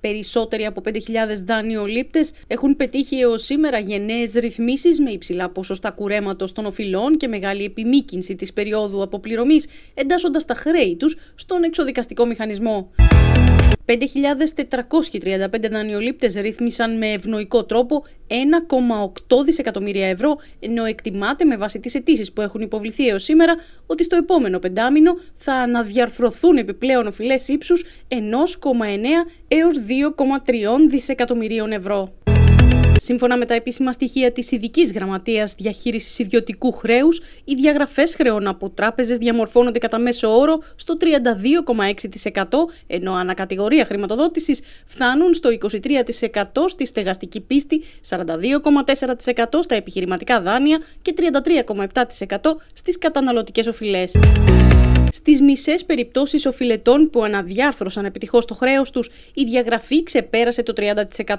Περισσότεροι από 5.000 δανειολήπτες έχουν πετύχει έως σήμερα γενναίες ρυθμίσεις με υψηλά ποσοστά κουρέματος των οφειλών και μεγάλη επιμήκυνση της περίοδου αποπληρωμής εντάσσοντας τα χρέη τους στον εξοδικαστικό μηχανισμό. 5.435 δανειολήπτες ρύθμισαν με ευνοϊκό τρόπο 1,8 δισεκατομμύρια ευρώ, ενώ εκτιμάται με βάση τις αιτήσεις που έχουν υποβληθεί έως σήμερα ότι στο επόμενο πεντάμινο θα αναδιαρθρωθούν επιπλέον οφειλές ύψους 1,9 έως 2,3 δισεκατομμυρίων ευρώ. Σύμφωνα με τα επίσημα στοιχεία της Ειδικής Γραμματείας Διαχείρισης Ιδιωτικού Χρέους, οι διαγραφές χρεών από τράπεζες διαμορφώνονται κατά μέσο όρο στο 32,6%, ενώ ανακατηγορία χρηματοδότησης φτάνουν στο 23% στη στεγαστική πίστη, 42,4% στα επιχειρηματικά δάνεια και 33,7% στις καταναλωτικές οφειλές. Στις μισές περιπτώσεις οφειλετών που αναδιάρθρωσαν επιτυχώς το χρέος τους, η διαγραφή ξεπέρασε το 30%.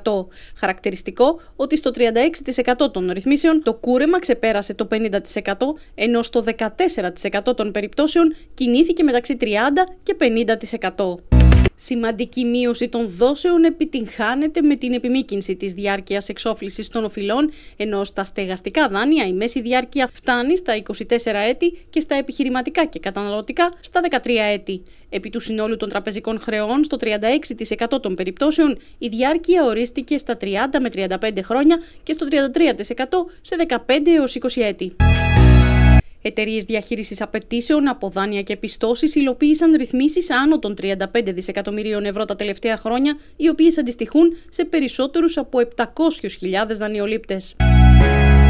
Χαρακτηριστικό ότι στο 36% των ρυθμίσεων το κούρεμα ξεπέρασε το 50%, ενώ στο 14% των περιπτώσεων κινήθηκε μεταξύ 30 και 50%. Σημαντική μείωση των δόσεων επιτυγχάνεται με την επιμήκυνση της διάρκειας εξόφλησης των οφειλών, ενώ στα στεγαστικά δάνεια η μέση διάρκεια φτάνει στα 24 έτη και στα επιχειρηματικά και καταναλωτικά στα 13 έτη. Επί του συνόλου των τραπεζικών χρεών, στο 36% των περιπτώσεων, η διάρκεια ορίστηκε στα 30 με 35 χρόνια και στο 33% σε 15 έως 20 έτη. Εταιρείες διαχείρισης απαιτήσεων από δάνεια και πιστώσεις υλοποίησαν ρυθμίσεις άνω των 35 δισεκατομμυρίων ευρώ τα τελευταία χρόνια, οι οποίες αντιστοιχούν σε περισσότερους από 700.000 δανειολήπτε.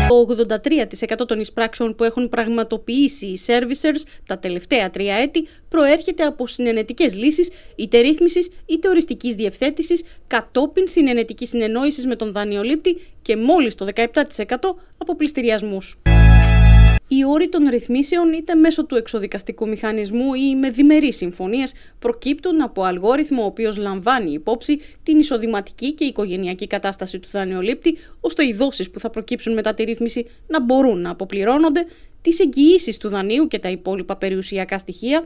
Το 83% των εισπράξεων που έχουν πραγματοποιήσει οι servicers τα τελευταία τρία έτη προέρχεται από συνενετικές λύσεις είτε ρύθμισης είτε οριστικής διευθέτησης κατόπιν συνενετικής συνεννόησης με τον δανειολήπτη και μόλις το 17% από πληστηριασμούς οι όροι των ρυθμίσεων είτε μέσω του εξοδικαστικού μηχανισμού ή με διμερείς συμφωνίες προκύπτουν από αλγόριθμο ο οποίος λαμβάνει υπόψη την εισοδηματική και οικογενειακή κατάσταση του δανειολήπτη ώστε οι δόσεις που θα προκύψουν μετά τη ρύθμιση να μπορούν να αποπληρώνονται, τις εγγυήσεις του δανείου και τα υπόλοιπα περιουσιακά στοιχεία.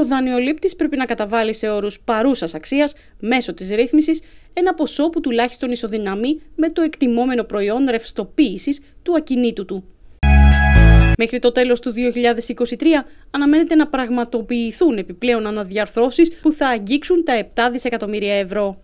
Ο δανειολήπτη πρέπει να καταβάλει σε όρους παρούσας αξίας μέσω της ρύθμισης ένα ποσό που τουλάχιστον ισοδυναμεί με το εκτιμόμενο προϊόν ρευστοποίησης του ακινήτου του. Μέχρι το τέλος του 2023 αναμένεται να πραγματοποιηθούν επιπλέον αναδιαρθρώσεις που θα αγγίξουν τα 7 δισεκατομμύρια ευρώ.